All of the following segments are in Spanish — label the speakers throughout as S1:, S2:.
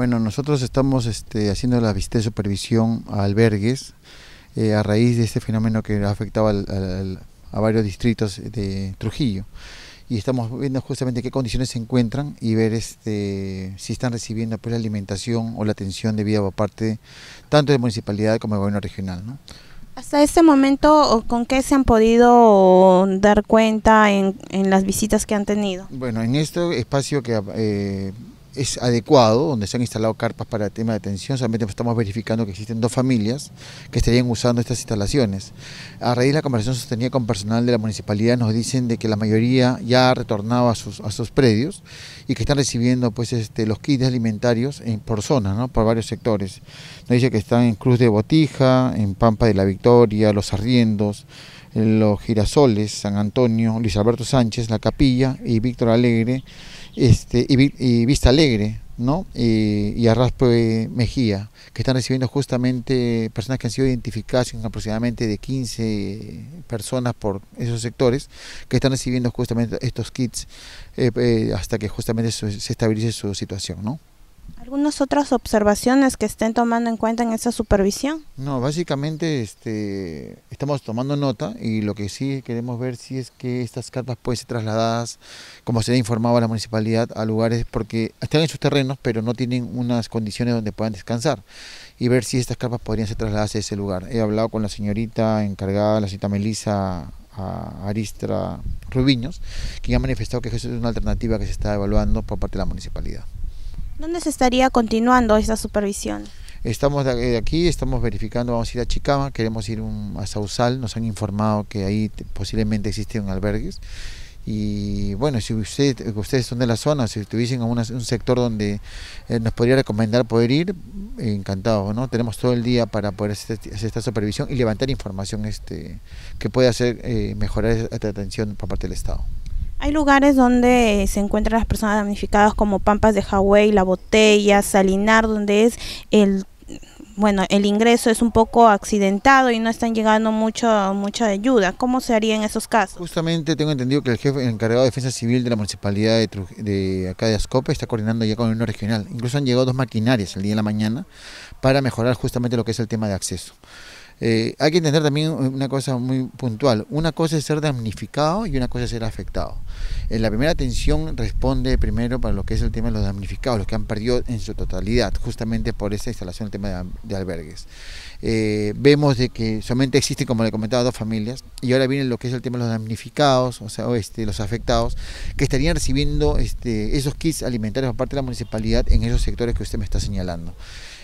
S1: Bueno, nosotros estamos este, haciendo la visita de supervisión a albergues eh, a raíz de este fenómeno que afectaba a varios distritos de Trujillo. Y estamos viendo justamente qué condiciones se encuentran y ver este, si están recibiendo pues, la alimentación o la atención debida por parte tanto de municipalidad como del gobierno regional.
S2: Hasta este momento, ¿con qué se han podido dar cuenta en, las visitas que han tenido?
S1: Bueno, en este espacio que eh, es adecuado, donde se han instalado carpas para el tema de atención, solamente estamos verificando que existen dos familias que estarían usando estas instalaciones. A raíz de la conversación sostenida con personal de la municipalidad nos dicen de que la mayoría ya ha retornado a sus, a sus predios y que están recibiendo pues este, los kits alimentarios en, por zonas, ¿no? por varios sectores. Nos dice que están en Cruz de Botija, en Pampa de la Victoria, Los Arriendos, los Girasoles, San Antonio, Luis Alberto Sánchez, La Capilla y Víctor Alegre, este, y, Vista Alegre, ¿no? Y, y Arraspe Mejía, que están recibiendo justamente personas que han sido identificadas, aproximadamente de 15 personas por esos sectores, que están recibiendo justamente estos kits eh, eh, hasta que justamente se, se estabilice su situación, ¿no?
S2: ¿Algunas otras observaciones que estén tomando en cuenta en esa supervisión?
S1: No, básicamente este, estamos tomando nota y lo que sí queremos ver si es que estas carpas pueden ser trasladadas, como se ha informado a la municipalidad, a lugares porque están en sus terrenos, pero no tienen unas condiciones donde puedan descansar y ver si estas carpas podrían ser trasladadas a ese lugar. He hablado con la señorita encargada, la señorita Melisa Aristra Rubiños, quien ha manifestado que eso es una alternativa que se está evaluando por parte de la municipalidad.
S2: ¿Dónde se estaría continuando esta supervisión?
S1: Estamos de aquí, estamos verificando, vamos a ir a Chicama, queremos ir a Sausal, nos han informado que ahí posiblemente un albergues. Y bueno, si ustedes son de la zona, si estuviesen en un sector donde eh, nos podría recomendar poder ir, encantado. ¿no? Tenemos todo el día para poder hacer, este, esta supervisión y levantar información este, que puede hacer eh, mejorar esta atención por parte del Estado.
S2: Hay lugares donde se encuentran las personas damnificadas como Pampas de Hawái, La Botella, Salinar, donde es el bueno, el ingreso es un poco accidentado y no están llegando mucho, mucha ayuda. ¿Cómo se haría en esos casos?
S1: Justamente tengo entendido que el jefe encargado de defensa civil de la municipalidad de, de acá de Ascope está coordinando ya con el uno Regional. Incluso han llegado dos maquinarias el día de la mañana para mejorar justamente lo que es el tema de acceso. Eh, hay que entender también una cosa muy puntual. Una cosa es ser damnificado y una cosa es ser afectado. En eh, la primera atención responde primero para lo que es el tema de los damnificados, los que han perdido en su totalidad, justamente por esa instalación del tema de, albergues. Eh, vemos de que solamente existen, como le comentaba, dos familias, y ahora viene lo que es el tema de los damnificados, o sea, este, los afectados, que estarían recibiendo este, esos kits alimentarios por parte de la municipalidad en esos sectores que usted me está señalando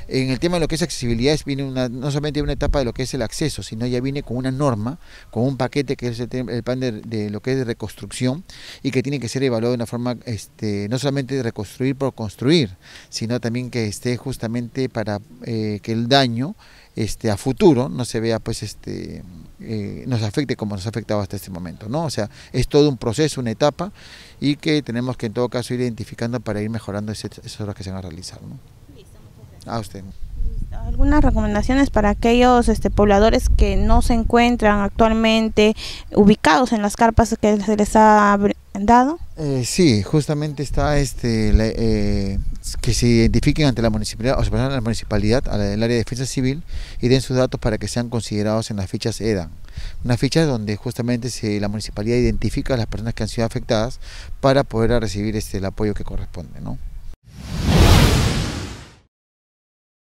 S1: en el tema de lo que es accesibilidad viene no solamente una etapa de lo que es el acceso, sino ya viene con una norma, con un paquete que es el, plan de, lo que es de reconstrucción y que tiene que ser evaluado de una forma este, no solamente de reconstruir por construir, sino también que esté justamente para eh, que el daño este, a futuro no se vea pues este eh, nos afecte como nos ha afectado hasta este momento no o sea es todo un proceso una etapa y que tenemos que en todo caso ir identificando para ir mejorando esas, esas que se van a realizar ¿no?
S2: ¿Algunas recomendaciones para aquellos este, pobladores que no se encuentran actualmente ubicados en las carpas que se les ha
S1: dado? Eh, sí, justamente está este eh, que se identifiquen ante la municipalidad, o sea, la municipalidad, al área de defensa civil y den sus datos para que sean considerados en las fichas EDAN. Una ficha donde justamente la municipalidad identifica a las personas que han sido afectadas para poder recibir este, el apoyo que corresponde, ¿no?